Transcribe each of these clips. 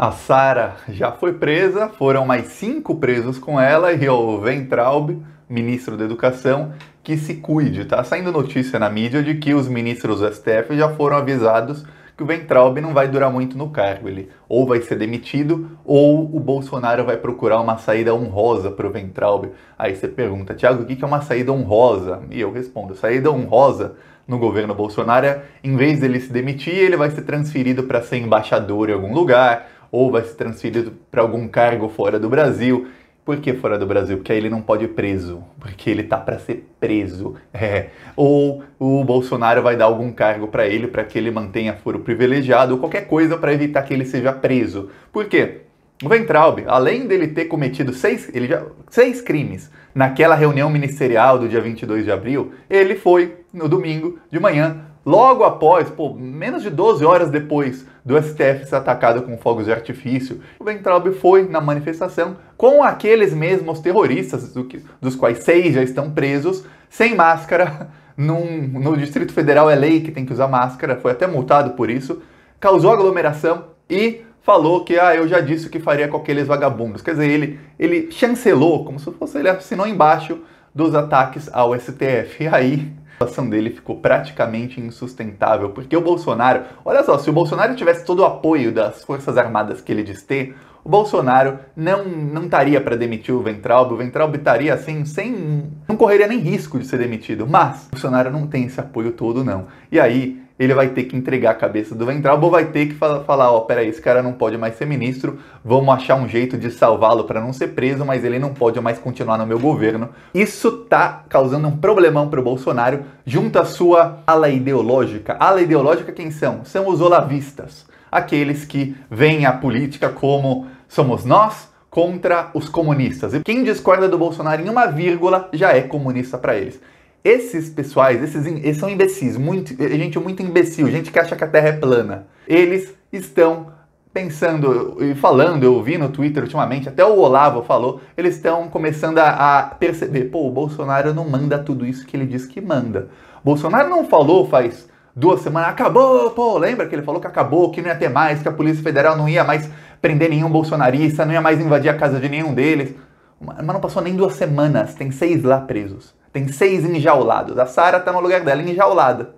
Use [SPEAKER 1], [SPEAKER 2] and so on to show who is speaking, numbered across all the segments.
[SPEAKER 1] A Sara já foi presa, foram mais cinco presos com ela e o Ventralb, ministro da Educação, que se cuide. Tá saindo notícia na mídia de que os ministros do STF já foram avisados que o Ventralb não vai durar muito no cargo. Ele ou vai ser demitido ou o Bolsonaro vai procurar uma saída honrosa para o Ventralb. Aí você pergunta, Tiago, o que é uma saída honrosa? E eu respondo, saída honrosa no governo Bolsonaro, é, em vez dele se demitir, ele vai ser transferido para ser embaixador em algum lugar ou vai ser transferido para algum cargo fora do Brasil. Por que fora do Brasil? Porque aí ele não pode ir preso, porque ele tá para ser preso. É. Ou o Bolsonaro vai dar algum cargo para ele para que ele mantenha foro privilegiado ou qualquer coisa para evitar que ele seja preso. Por quê? O Ventralbe, além dele ter cometido seis, ele já, seis crimes naquela reunião ministerial do dia 22 de abril, ele foi no domingo de manhã, logo após, pô, menos de 12 horas depois do STF ser atacado com fogos de artifício. O Ventralbe foi na manifestação com aqueles mesmos terroristas, do que, dos quais seis já estão presos, sem máscara, num, no Distrito Federal é lei que tem que usar máscara, foi até multado por isso, causou aglomeração e falou que ah, eu já disse o que faria com aqueles vagabundos. Quer dizer, ele, ele chancelou, como se fosse ele assinou embaixo dos ataques ao STF. E aí a situação dele ficou praticamente insustentável, porque o Bolsonaro, olha só, se o Bolsonaro tivesse todo o apoio das Forças Armadas que ele diz ter, o Bolsonaro não não estaria para demitir o Ventralbo, o Ventralbo estaria assim, sem. não correria nem risco de ser demitido. Mas o Bolsonaro não tem esse apoio todo, não. E aí ele vai ter que entregar a cabeça do Ventral, ou vai ter que falar, falar, ó, peraí, esse cara não pode mais ser ministro, vamos achar um jeito de salvá-lo para não ser preso, mas ele não pode mais continuar no meu governo. Isso tá causando um problemão para o Bolsonaro, junto à sua ala ideológica. Ala ideológica quem são? São os olavistas, aqueles que veem a política como somos nós, contra os comunistas. E quem discorda do Bolsonaro em uma vírgula já é comunista para eles. Esses pessoais, esses, eles são imbecis, muito, gente muito imbecil, gente que acha que a Terra é plana. Eles estão pensando e falando, eu vi no Twitter ultimamente, até o Olavo falou, eles estão começando a, a, perceber, pô, o Bolsonaro não manda tudo isso que ele diz que manda. Bolsonaro não falou faz duas semanas, acabou, pô, lembra que ele falou que acabou, que não ia ter mais, que a Polícia Federal não ia mais prender nenhum bolsonarista, não ia mais invadir a casa de nenhum deles. Mas não passou nem duas semanas, tem seis lá presos. Tem seis enjaulados. A Sara está no lugar dela enjaulada.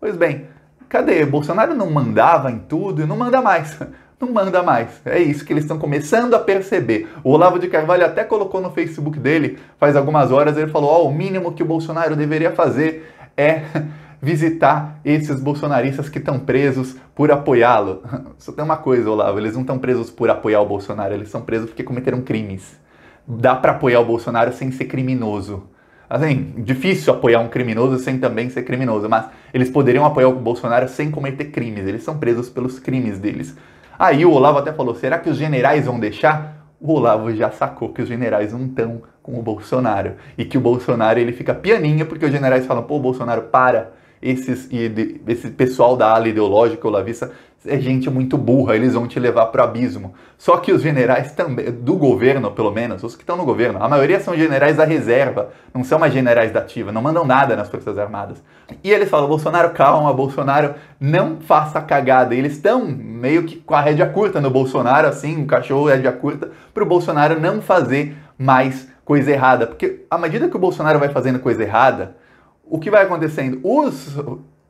[SPEAKER 1] Pois bem, cadê? Bolsonaro não mandava em tudo e não manda mais. Não manda mais. É isso que eles estão começando a perceber. O Olavo de Carvalho até colocou no Facebook dele, faz algumas horas, ele falou: Ó, oh, o mínimo que o Bolsonaro deveria fazer é visitar esses bolsonaristas que estão presos por apoiá-lo. Só tem uma coisa, Olavo: eles não estão presos por apoiar o Bolsonaro, eles são presos porque cometeram crimes. Dá para apoiar o Bolsonaro sem ser criminoso. Assim, difícil apoiar um criminoso sem também ser criminoso, mas eles poderiam apoiar o Bolsonaro sem cometer crimes, eles são presos pelos crimes deles. Aí o Olavo até falou: será que os generais vão deixar? O Olavo já sacou que os generais não estão com o Bolsonaro e que o Bolsonaro ele fica pianinho porque os generais falam: pô, Bolsonaro, para, esses, esse pessoal da ala ideológica olavista é gente muito burra, eles vão te levar para o abismo. Só que os generais também, do governo, pelo menos, os que estão no governo, a maioria são generais da reserva, não são mais generais da ativa, não mandam nada nas Forças Armadas. E eles falam, Bolsonaro, calma, Bolsonaro, não faça cagada. E eles estão meio que com a rédea curta no Bolsonaro, assim, um cachorro rédea curta, para o Bolsonaro não fazer mais coisa errada. Porque à medida que o Bolsonaro vai fazendo coisa errada, o que vai acontecendo? Os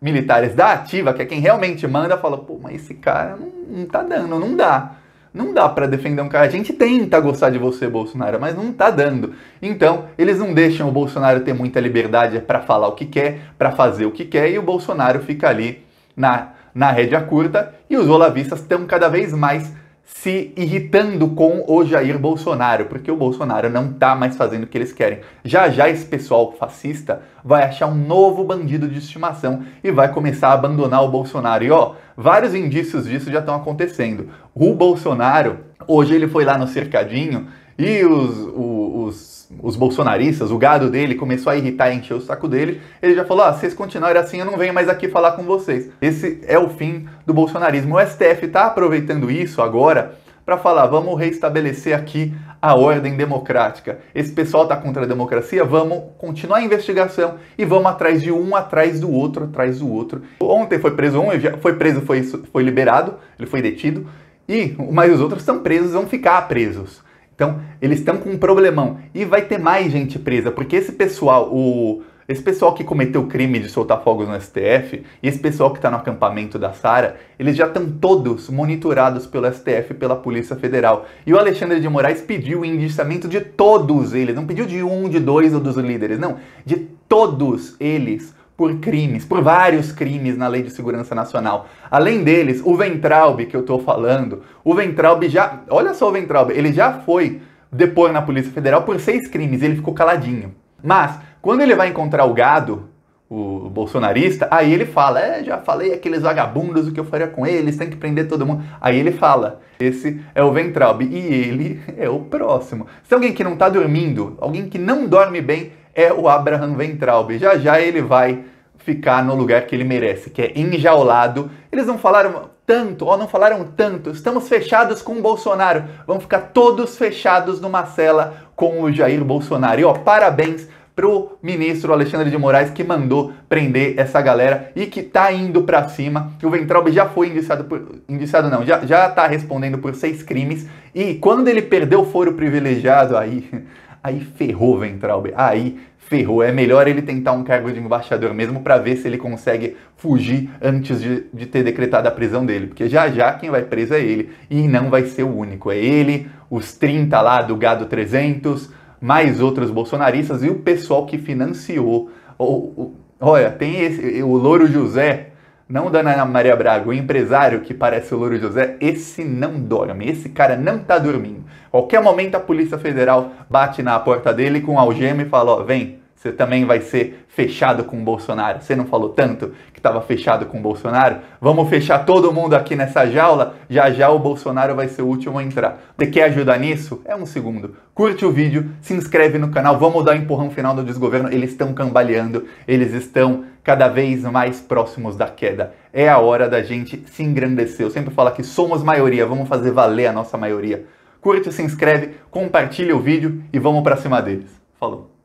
[SPEAKER 1] militares da ativa, que é quem realmente manda, fala, pô, mas esse cara não, não tá dando, não dá. Não dá para defender um cara. A gente tenta gostar de você, Bolsonaro, mas não tá dando. Então, eles não deixam o Bolsonaro ter muita liberdade para falar o que quer, para fazer o que quer, e o Bolsonaro fica ali na, na rédea curta, e os olavistas estão cada vez mais se irritando com o Jair Bolsonaro, porque o Bolsonaro não tá mais fazendo o que eles querem. Já já esse pessoal fascista vai achar um novo bandido de estimação e vai começar a abandonar o Bolsonaro. E ó, vários indícios disso já estão acontecendo. O Bolsonaro, hoje ele foi lá no cercadinho e os, os, os bolsonaristas, o gado dele começou a irritar e encher o saco dele. Ele já falou: ah, se vocês continuarem assim, eu não venho mais aqui falar com vocês. Esse é o fim do bolsonarismo. O STF está aproveitando isso agora para falar: vamos reestabelecer aqui a ordem democrática. Esse pessoal está contra a democracia, vamos continuar a investigação e vamos atrás de um, atrás do outro, atrás do outro. Ontem foi preso um, foi preso, foi, foi liberado, ele foi detido, e mas os outros estão presos, vão ficar presos. Então, eles estão com um problemão. E vai ter mais gente presa, porque esse pessoal, o. Esse pessoal que cometeu o crime de soltar fogos no STF e esse pessoal que está no acampamento da Sara, eles já estão todos monitorados pelo STF e pela Polícia Federal. E o Alexandre de Moraes pediu o indiciamento de todos eles, não pediu de um, de dois ou dos líderes, não, de todos eles por crimes, por vários crimes na Lei de Segurança Nacional. Além deles, o Ventralbe que eu tô falando, o Ventralbe já, olha só o Ventralbe, ele já foi depor na Polícia Federal por seis crimes, ele ficou caladinho. Mas quando ele vai encontrar o gado, o bolsonarista, aí ele fala: É, já falei aqueles vagabundos, o que eu faria com eles, tem que prender todo mundo. Aí ele fala: Esse é o Ventralbe e ele é o próximo. Se alguém que não tá dormindo, alguém que não dorme bem, é o Abraham Ventralbe. Já já ele vai ficar no lugar que ele merece, que é enjaulado. Eles não falaram tanto, ó, não falaram tanto. Estamos fechados com o Bolsonaro. Vamos ficar todos fechados numa cela com o Jair Bolsonaro. E ó, parabéns pro ministro Alexandre de Moraes que mandou prender essa galera e que tá indo para cima. O Ventralbe já foi indiciado por indiciado não, já já tá respondendo por seis crimes e quando ele perdeu o foro privilegiado aí Aí ferrou, Ventralbe. Aí ferrou. É melhor ele tentar um cargo de embaixador mesmo para ver se ele consegue fugir antes de, de, ter decretado a prisão dele. Porque já já quem vai preso é ele. E não vai ser o único. É ele, os 30 lá do Gado 300, mais outros bolsonaristas e o pessoal que financiou. O, o, olha, tem esse, o Louro José não da Ana Maria Braga, o empresário que parece o Louro José, esse não dorme, esse cara não tá dormindo. Qualquer momento a Polícia Federal bate na porta dele com algema e fala, ó, vem, você também vai ser fechado com o Bolsonaro. Você não falou tanto que estava fechado com o Bolsonaro? Vamos fechar todo mundo aqui nessa jaula? Já já o Bolsonaro vai ser o último a entrar. Você quer ajudar nisso? É um segundo. Curte o vídeo, se inscreve no canal. Vamos dar um empurrão final no desgoverno. Eles estão cambaleando, eles estão cada vez mais próximos da queda. É a hora da gente se engrandecer. Eu sempre falo que somos maioria, vamos fazer valer a nossa maioria. Curte, se inscreve, compartilha o vídeo e vamos para cima deles. Falou!